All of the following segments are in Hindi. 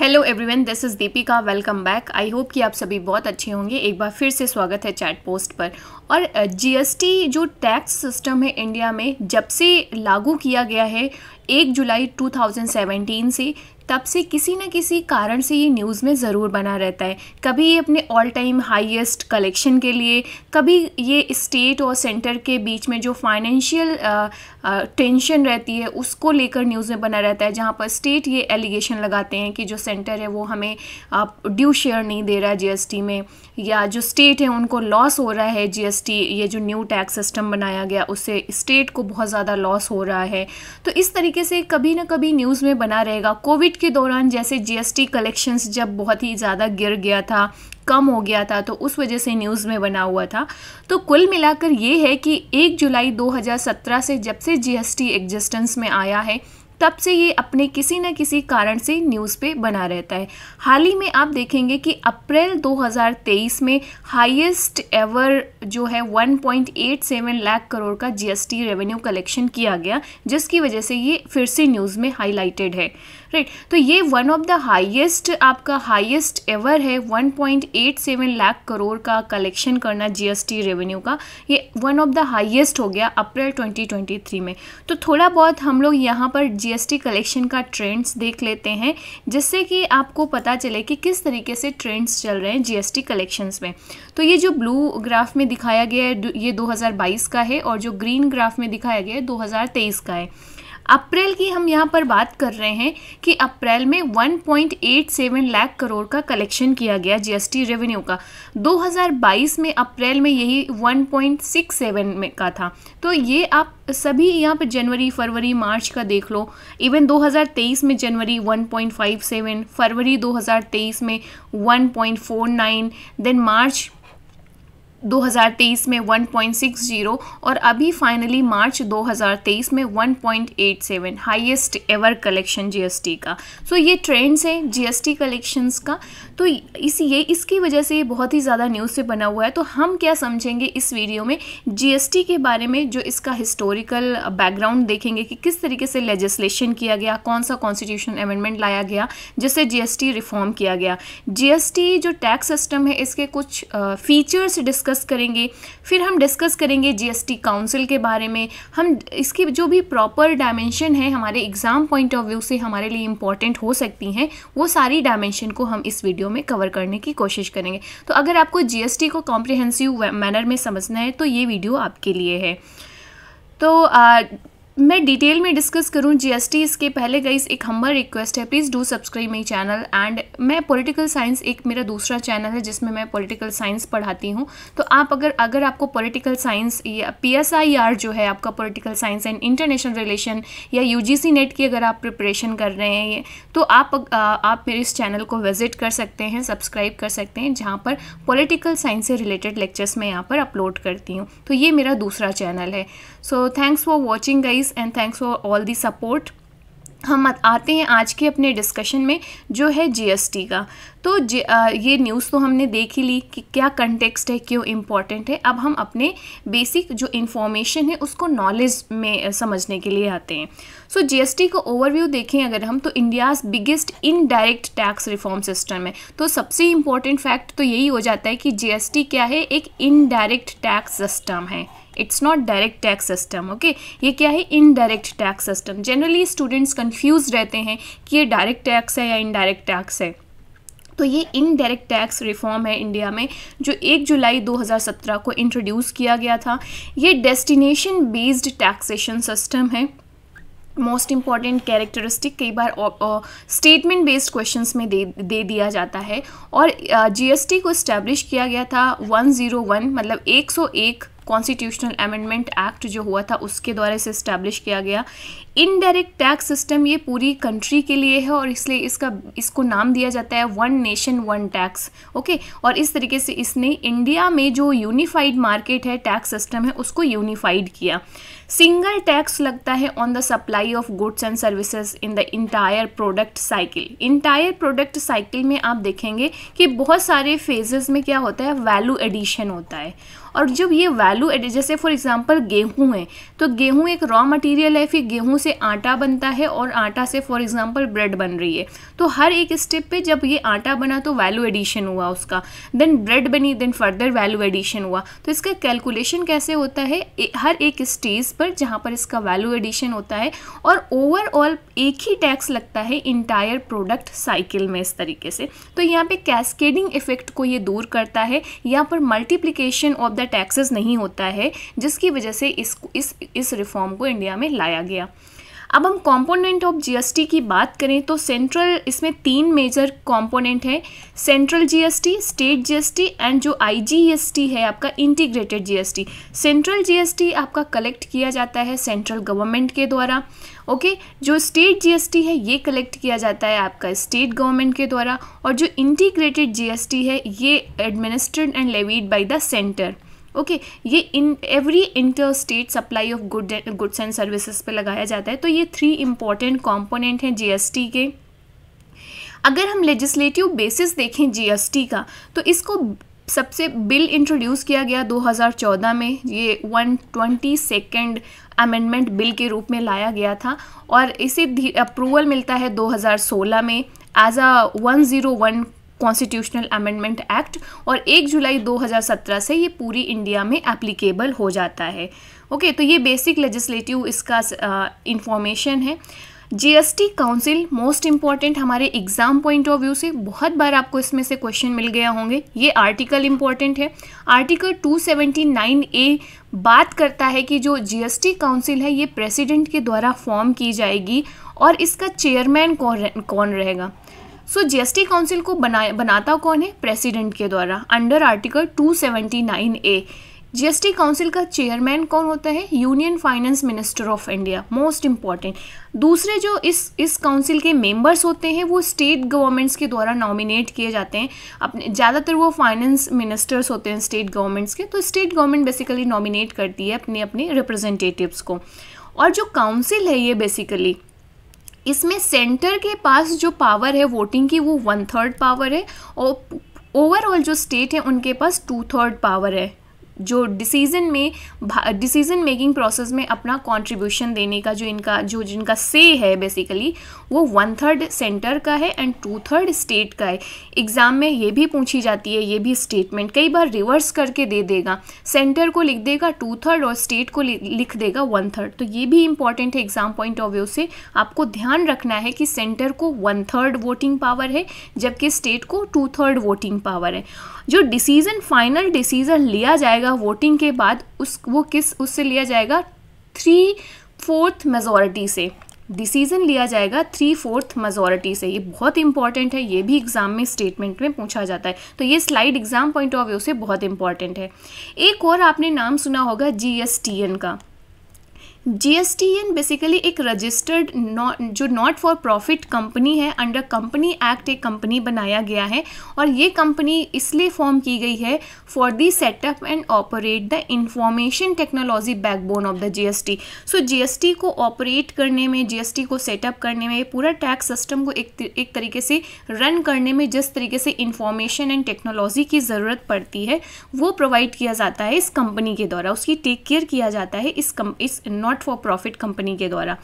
Hello everyone this is Deepika welcome back I hope कि आप सभी बहुत अच्छे होंगे एक बार फिर से स्वागत है चैट पोस्ट पर और जीएसटी जो टैक्स सिस्टम है इंडिया में जब से लागू किया गया है एक जुलाई 2017 से तब से किसी न किसी कारण से ये न्यूज़ में ज़रूर बना रहता है कभी ये अपने ऑल टाइम हाईएस्ट कलेक्शन के लिए कभी ये स्टेट और सेंटर के बीच में जो फाइनेंशियल टेंशन रहती है उसको लेकर न्यूज़ में बना रहता है जहाँ पर स्टेट ये एलिगेशन लगाते हैं कि जो सेंटर है वो हमें ड्यू शेयर नहीं दे रहा है जीएसटी में या जो स्टेट है उनको लॉस हो रहा है जी ये जो न्यू टैक्स सिस्टम बनाया गया उससे स्टेट को बहुत ज़्यादा लॉस हो रहा है तो इस तरीके से कभी ना कभी न्यूज़ में बना रहेगा कोविड कोविड के दौरान जैसे जीएसटी कलेक्शंस जब बहुत ही ज़्यादा गिर गया था कम हो गया था तो उस वजह से न्यूज़ में बना हुआ था तो कुल मिलाकर ये है कि 1 जुलाई 2017 से जब से जीएसटी एग्जिस्टेंस में आया है तब से ये अपने किसी न किसी कारण से न्यूज़ पे बना रहता है हाल ही में आप देखेंगे कि अप्रैल 2023 में हाईएस्ट एवर जो है 1.87 लाख करोड़ का जीएसटी रेवेन्यू कलेक्शन किया गया जिसकी वजह से ये फिर से न्यूज़ में हाईलाइटेड है राइट तो ये वन ऑफ द हाईएस्ट आपका हाईएस्ट एवर है 1.87 लाख करोड़ का कलेक्शन करना जीएसटी रेवेन्यू का ये वन ऑफ द हाईएस्ट हो गया अप्रैल 2023 में तो थोड़ा बहुत हम लोग यहाँ पर जीएसटी कलेक्शन का ट्रेंड्स देख लेते हैं जिससे कि आपको पता चले कि किस तरीके से ट्रेंड्स चल रहे हैं जीएसटी कलेक्शंस में तो ये जो ब्लू ग्राफ में दिखाया गया है ये 2022 का है और जो ग्रीन ग्राफ में दिखाया गया है 2023 का है अप्रैल की हम यहाँ पर बात कर रहे हैं कि अप्रैल में 1.87 लाख करोड़ का कलेक्शन किया गया जीएसटी रेवेन्यू का 2022 में अप्रैल में यही 1.67 में का था तो ये आप सभी यहाँ पर जनवरी फरवरी मार्च का देख लो इवन 2023 में जनवरी 1.57 फरवरी 2023 में 1.49 देन मार्च 2023 में 1.60 और अभी फाइनली मार्च 2023 में 1.87 हाईएस्ट एवर कलेक्शन जीएसटी का सो so, ये ट्रेंड्स हैं जीएसटी कलेक्शंस का तो इस ये इसकी वजह से ये बहुत ही ज़्यादा न्यूज़ से बना हुआ है तो हम क्या समझेंगे इस वीडियो में जीएसटी के बारे में जो इसका हिस्टोरिकल बैकग्राउंड देखेंगे कि किस तरीके से लेजिस्लेशन किया गया कौन सा कॉन्स्टिट्यूशन अमेंडमेंट लाया गया जिससे जीएसटी रिफॉर्म किया गया जीएसटी जो टैक्स सिस्टम है इसके कुछ फीचर्स डिस्कस डिस्कस करेंगे फिर हम डिस्कस करेंगे जीएसटी काउंसिल के बारे में हम इसकी जो भी प्रॉपर डायमेंशन है हमारे एग्ज़ाम पॉइंट ऑफ व्यू से हमारे लिए इंपॉर्टेंट हो सकती हैं वो सारी डायमेंशन को हम इस वीडियो में कवर करने की कोशिश करेंगे तो अगर आपको जीएसटी को कॉम्प्रिहेंसिव मैनर में समझना है तो ये वीडियो आपके लिए है तो आ, मैं डिटेल में डिस्कस करूं जीएसटी इसके पहले गई एक हम्बर रिक्वेस्ट है please do subscribe my channel and मैं पॉलिटिकल साइंस एक मेरा दूसरा चैनल है जिसमें मैं पॉलिटिकल साइंस पढ़ाती हूं तो आप अगर अगर आपको पॉलिटिकल साइंस या पीएसआईआर जो है आपका political science and international relation या यू नेट की अगर आप प्रिपरेशन कर रहे हैं तो आप आप मेरे इस चैनल को विजिट कर सकते हैं सब्सक्राइब कर सकते हैं जहाँ पर पोलिटिकल साइंस से रिलेटेड लेक्चर्स मैं यहाँ पर अपलोड करती हूँ तो ये मेरा दूसरा चैनल है so thanks for watching guys guys and thanks for all the support हम आते हैं आज के अपने डिस्कशन में जो है जीएसटी का तो जी, आ, ये न्यूज़ तो हमने देख ही ली कि क्या कंटेक्सट है क्यों इम्पॉर्टेंट है अब हम अपने बेसिक जो इन्फॉर्मेशन है उसको नॉलेज में समझने के लिए आते हैं सो so, जीएसटी का ओवरव्यू देखें अगर हम तो India's biggest indirect tax reform system है तो सबसे इम्पॉर्टेंट फैक्ट तो यही हो जाता है कि जीएसटी क्या है एक इनडायरेक्ट टैक्स सिस्टम है it's not direct tax system okay ये क्या है indirect tax system generally students confuse रहते हैं कि ये डायरेक्ट टैक्स है या इनडायरेक्ट टैक्स है तो ये इनडायरेक्ट टैक्स रिफॉर्म है इंडिया में जो 1 जुलाई 2017 को इंट्रोड्यूस किया गया था ये डेस्टिनेशन बेस्ड टैक्सेशन सिस्टम है मोस्ट इम्पॉर्टेंट कैरेक्टरिस्टिक कई बार स्टेटमेंट बेस्ड क्वेश्चंस में दे दे दिया जाता है और जीएसटी uh, को इस्टेब्लिश किया गया था 101 मतलब 101 कॉन्स्टिट्यूशनल अमेंडमेंट एक्ट जो हुआ था उसके द्वारा इसे इस्टेब्लिश किया गया इनडायरेक्ट टैक्स सिस्टम ये पूरी कंट्री के लिए है और इसलिए इसका इसको नाम दिया जाता है one nation one tax okay और इस तरीके से इसने इंडिया में जो यूनिफाइड मार्केट है टैक्स सिस्टम है उसको यूनिफाइड किया सिंगल टैक्स लगता है on the supply of goods and services in the entire product cycle entire product cycle में आप देखेंगे कि बहुत सारे फेजेस में क्या होता है वैल्यू एडिशन होता है और जब ये वैल्यू एड जैसे फॉर एग्जांपल गेहूं है तो गेहूं एक रॉ मटेरियल है फिर गेहूं से आटा बनता है और आटा से फॉर एग्जांपल ब्रेड बन रही है तो हर एक स्टेप पे जब ये आटा बना तो वैल्यू एडिशन हुआ उसका देन ब्रेड बनी देन फर्दर वैल्यू एडिशन हुआ तो इसका कैलकुलेशन कैसे होता है हर एक स्टेज पर जहाँ पर इसका वैल्यू एडिशन होता है और ओवरऑल एक ही टैक्स लगता है इंटायर प्रोडक्ट साइकिल में इस तरीके से तो यहाँ पे कैस्केडिंग इफेक्ट को ये दूर करता है यहाँ पर मल्टीप्लीकेशन ऑफ द टैक्सेस नहीं होता है जिसकी वजह से इस इस इस रिफॉर्म को इंडिया में लाया गया अब हम कंपोनेंट ऑफ जीएसटी की बात करें तो सेंट्रल इसमें तीन मेजर कंपोनेंट हैं central GST state GST and जो आईजीएसटी है आपका इंटीग्रेटेड जीएसटी सेंट्रल जीएसटी आपका कलेक्ट किया जाता है सेंट्रल गवर्नमेंट के द्वारा ओके okay? जो स्टेट जीएसटी है ये कलेक्ट किया जाता है आपका स्टेट गवर्नमेंट के द्वारा और जो इंटीग्रेटेड जीएसटी है ये administered and levied by the centre okay ये in every inter state supply of good goods and services पे लगाया जाता है तो ये थ्री इंपॉर्टेंट कॉम्पोनेंट हैं जीएसटी के अगर हम लेजिस्लेटिव बेसिस देखें जीएसटी का तो इसको सबसे बिल इंट्रोड्यूस किया गया 2014 में ये one twenty second amendment bill के रूप में लाया गया था और इसे अप्रूवल मिलता है 2016 में as a 101 constitutional amendment act और 1 जुलाई 2017 से ये पूरी इंडिया में एप्लीकेबल हो जाता है ओके okay, तो ये बेसिक लेजिस्लेटिव इसका इंफॉर्मेशन है जीएसटी काउंसिल मोस्ट इम्पॉर्टेंट हमारे एग्जाम पॉइंट ऑफ व्यू से बहुत बार आपको इसमें से क्वेश्चन मिल गया होंगे ये आर्टिकल इम्पॉर्टेंट है आर्टिकल 279 ए बात करता है कि जो जीएसटी काउंसिल है ये प्रेसिडेंट के द्वारा फॉर्म की जाएगी और इसका चेयरमैन कौन कौन रहेगा सो एस जीएसटी काउंसिल को बना बनाता कौन है प्रेसिडेंट के द्वारा under article 279 A GST council का चेयरमैन कौन होता है union finance minister of India most important दूसरे जो इस इस काउंसिल के मेंबर्स होते हैं वो स्टेट गवर्नमेंट्स के द्वारा नॉमिनेट किए जाते हैं अपने ज़्यादातर वो फाइनेंस मिनिस्टर्स होते हैं स्टेट गवर्नमेंट्स के तो स्टेट गवर्नमेंट बेसिकली नॉमिनेट करती है अपने अपने रिप्रेजेंटेटिव्स को और जो काउंसिल है ये बेसिकली इसमें सेंटर के पास जो पावर है वोटिंग की वो वन थर्ड पावर है और ओवरऑल जो स्टेट है उनके पास टू थर्ड पावर है जो डिसीजन में डिसीजन मेकिंग प्रोसेस में अपना कंट्रीब्यूशन देने का जो इनका जो जिनका से है बेसिकली वो वन थर्ड सेंटर का है एंड टू थर्ड स्टेट का है एग्ज़ाम में ये भी पूछी जाती है ये भी स्टेटमेंट कई बार रिवर्स करके दे देगा सेंटर को लिख देगा टू थर्ड और स्टेट को लिख देगा वन थर्ड तो ये भी इंपॉर्टेंट है एग्ज़ाम पॉइंट ऑफ व्यू से आपको ध्यान रखना है कि सेंटर को वन थर्ड वोटिंग पावर है जबकि स्टेट को टू थर्ड वोटिंग पावर है जो डिसीजन फाइनल डिसीजन लिया जाएगा जाएगा वोटिंग के बाद उस वो किस उससे लिया जाएगा थ्री फोर्थ मेजोरिटी से डिसीजन लिया जाएगा थ्री फोर्थ मेजोरिटी से ये बहुत इंपॉर्टेंट है ये भी एग्जाम में स्टेटमेंट में पूछा जाता है तो ये slide exam point of view से बहुत इंपॉर्टेंट है एक और आपने नाम सुना होगा जीएसटीएन का जी बेसिकली एक रजिस्टर्ड जो नॉट फॉर प्रॉफिट कंपनी है अंडर कंपनी एक्ट एक कंपनी बनाया गया है और ये कंपनी इसलिए फॉर्म की गई है for the setup and operate the information technology backbone of the GST so GST को ऑपरेट करने में जीएसटी को सेटअप करने में पूरा टैक्स सिस्टम को एक एक तरीके से रन करने में जिस तरीके से इंफॉर्मेशन एंड टेक्नोलॉजी की ज़रूरत पड़ती है वो प्रोवाइड किया जाता है इस कंपनी के द्वारा उसकी टेक केयर किया जाता है इस कम इस not not for profit company के द्वारा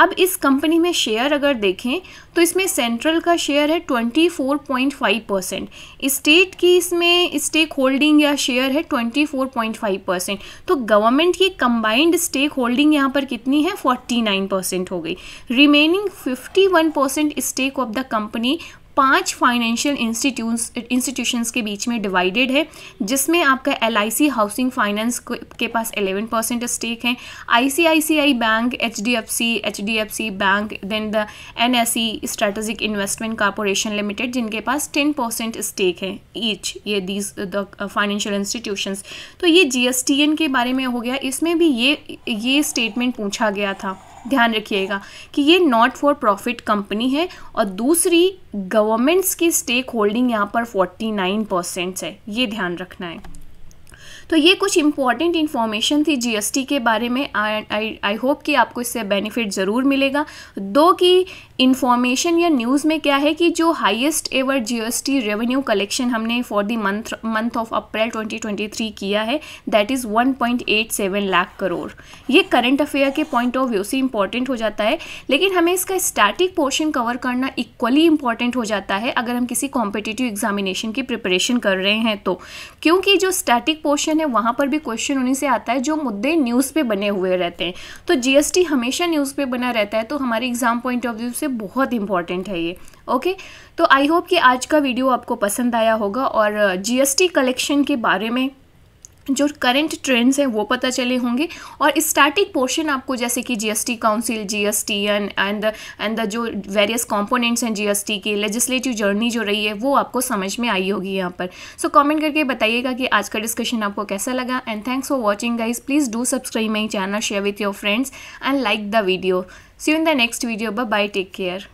अब इस कंपनी में शेयर अगर देखें तो इसमें सेंट्रल का शेयर है 24.5 परसेंट स्टेट की इसमें स्टेक होल्डिंग या शेयर है 24.5 परसेंट तो गवर्नमेंट की कंबाइंड स्टेक होल्डिंग यहाँ पर कितनी है 49 परसेंट हो गई remaining 51 percent stake of the company पांच फाइनेंशियल इंस्टीट्यूट इंस्टीट्यूशंस के बीच में डिवाइडेड है जिसमें आपका एल हाउसिंग फाइनेंस के पास 11 परसेंट स्टेक है I bank H D bank then the N S strategic investment corporation limited जिनके पास 10 परसेंट स्टेक है ईच ये दीज द फाइनेंशियल इंस्टीट्यूशंस तो ये जी के बारे में हो गया इसमें भी ये ये स्टेटमेंट पूछा गया था ध्यान रखिएगा कि ये नॉट फॉर प्रॉफिट कंपनी है और दूसरी गवर्नमेंट्स की स्टेक होल्डिंग यहाँ पर 49 परसेंट है ये ध्यान रखना है तो ये कुछ इंपॉर्टेंट इन्फॉर्मेशन थी जीएसटी के बारे में आई होप कि आपको इससे बेनिफिट ज़रूर मिलेगा दो की इन्फॉर्मेशन या न्यूज़ में क्या है कि जो highest ever GST revenue collection हमने for the month month of April 2023 किया है दैट इज़ 1.87 लाख करोड़ ये करंट अफेयर के पॉइंट ऑफ व्यू से इम्पॉर्टेंट हो जाता है लेकिन हमें इसका स्टैटिक पोर्शन कवर करना इक्वली इम्पॉर्टेंट हो जाता है अगर हम किसी कॉम्पिटिटिव एग्जामिनेशन की प्रिपरेशन कर रहे हैं तो क्योंकि जो स्टैटिक पोर्शन क्वेश्चन है वहाँ पर भी क्वेश्चन उन्हीं से आता है जो मुद्दे न्यूज़ पे बने हुए रहते हैं तो जीएसटी हमेशा न्यूज़ पे बना रहता है तो हमारे एग्ज़ाम पॉइंट ऑफ व्यू से बहुत इंपॉर्टेंट है ये ओके तो आई होप कि आज का वीडियो आपको पसंद आया होगा और जीएसटी कलेक्शन के बारे में जो करंट ट्रेंड्स हैं वो पता चले होंगे और स्टैटिक पोर्शन आपको जैसे कि GST council GST and and and the जो वेरियस कंपोनेंट्स हैं जीएसटी के लेजिस्लेटिव जर्नी जो रही है वो आपको समझ में आई होगी यहाँ पर सो so, कमेंट करके बताइएगा कि आज का डिस्कशन आपको कैसा लगा and thanks for watching guys please do subscribe my channel share with your friends and like the video see in the next video bye take care